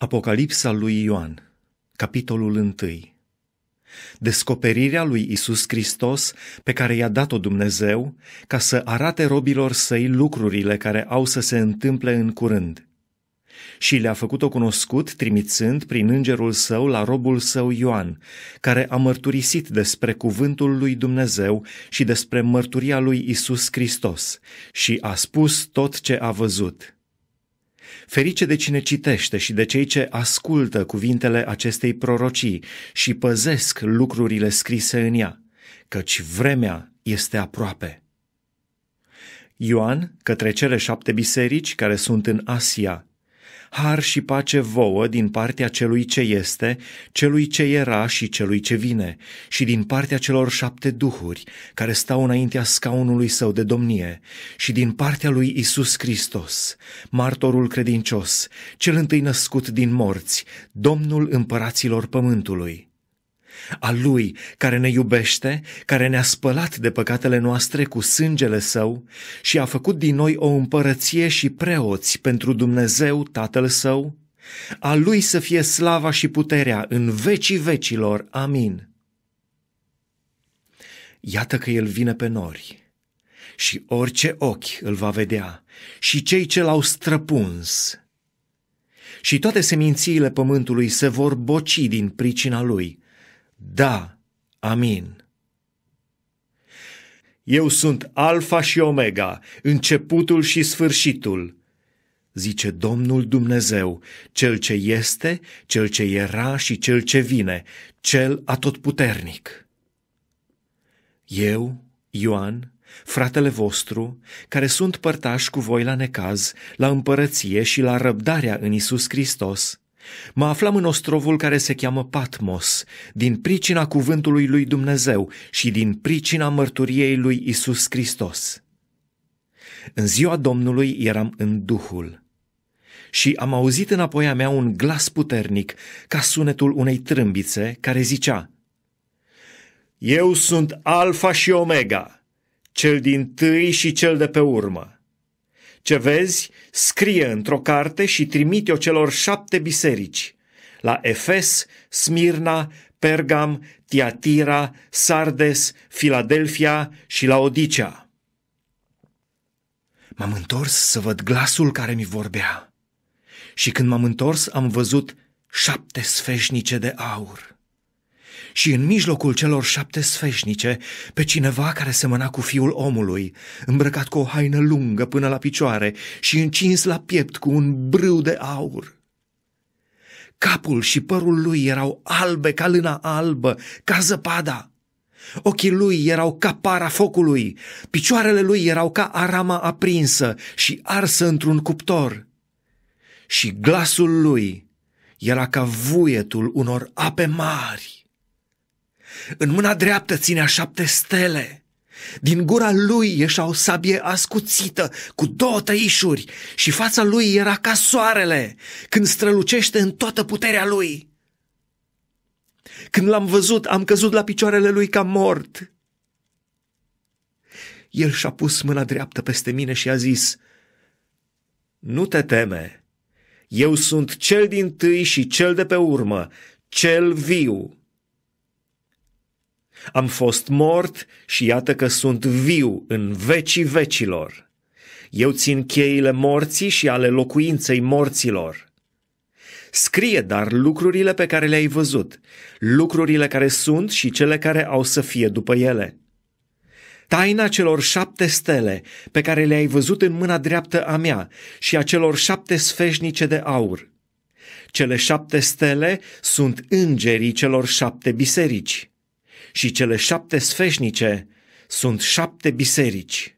Apocalipsa lui Ioan, capitolul 1 Descoperirea lui Isus Hristos pe care i-a dat-o Dumnezeu ca să arate robilor săi lucrurile care au să se întâmple în curând. Și le-a făcut-o cunoscut trimițând prin îngerul său la robul său Ioan, care a mărturisit despre cuvântul lui Dumnezeu și despre mărturia lui Isus Hristos și a spus tot ce a văzut. Ferice de cine citește și de cei ce ascultă cuvintele acestei prorocii și păzesc lucrurile scrise în ea, căci vremea este aproape. Ioan, către cele șapte biserici care sunt în Asia, har și pace vouă din partea celui ce este, celui ce era și celui ce vine, și din partea celor șapte duhuri care stau înaintea scaunului său de domnie, și din partea lui Isus Hristos, martorul credincios, cel întâi născut din morți, Domnul împăraților pământului a Lui care ne iubește, care ne-a spălat de păcatele noastre cu sângele Său și a făcut din noi o împărăție și preoți pentru Dumnezeu Tatăl Său, a Lui să fie slava și puterea în vecii vecilor. Amin. Iată că El vine pe nori și orice ochi îl va vedea și cei ce l-au străpuns și toate semințiile pământului se vor boci din pricina lui, da, amin. Eu sunt Alfa și Omega, începutul și sfârșitul, zice Domnul Dumnezeu, cel ce este, cel ce era și cel ce vine, cel atotputernic. Eu, Ioan, fratele vostru, care sunt părtași cu voi la necaz, la împărăție și la răbdarea în Isus Hristos, Mă aflam în ostrovul care se cheamă Patmos, din pricina cuvântului lui Dumnezeu și din pricina mărturiei lui Isus Hristos. În ziua Domnului eram în Duhul și am auzit înapoi a mea un glas puternic, ca sunetul unei trâmbițe, care zicea, Eu sunt Alfa și Omega, cel din tâi și cel de pe urmă. Ce vezi, scrie într-o carte și trimite-o celor șapte biserici, la Efes, Smirna, Pergam, Tiatira, Sardes, Filadelfia și la Odicea. M-am întors să văd glasul care mi vorbea și când m-am întors am văzut șapte sfeșnice de aur și în mijlocul celor șapte sfeșnice pe cineva care semăna cu fiul omului, îmbrăcat cu o haină lungă până la picioare și încins la piept cu un brâu de aur. Capul și părul lui erau albe ca lâna albă, ca zăpada. Ochii lui erau ca para focului, picioarele lui erau ca arama aprinsă și arsă într-un cuptor. Și glasul lui era ca vuietul unor ape mari. În mâna dreaptă ținea șapte stele. Din gura lui ieșea o sabie ascuțită, cu două tăișuri, și fața lui era ca soarele, când strălucește în toată puterea lui. Când l-am văzut, am căzut la picioarele lui ca mort. El și-a pus mâna dreaptă peste mine și a zis, Nu te teme, eu sunt cel din tâi și cel de pe urmă, cel viu. Am fost mort și iată că sunt viu în vecii vecilor. Eu țin cheile morții și ale locuinței morților. Scrie dar lucrurile pe care le-ai văzut, lucrurile care sunt și cele care au să fie după ele. Taina celor șapte stele pe care le-ai văzut în mâna dreaptă a mea și a celor șapte sfeșnice de aur. Cele șapte stele sunt îngerii celor șapte biserici și cele șapte sfeșnice sunt șapte biserici.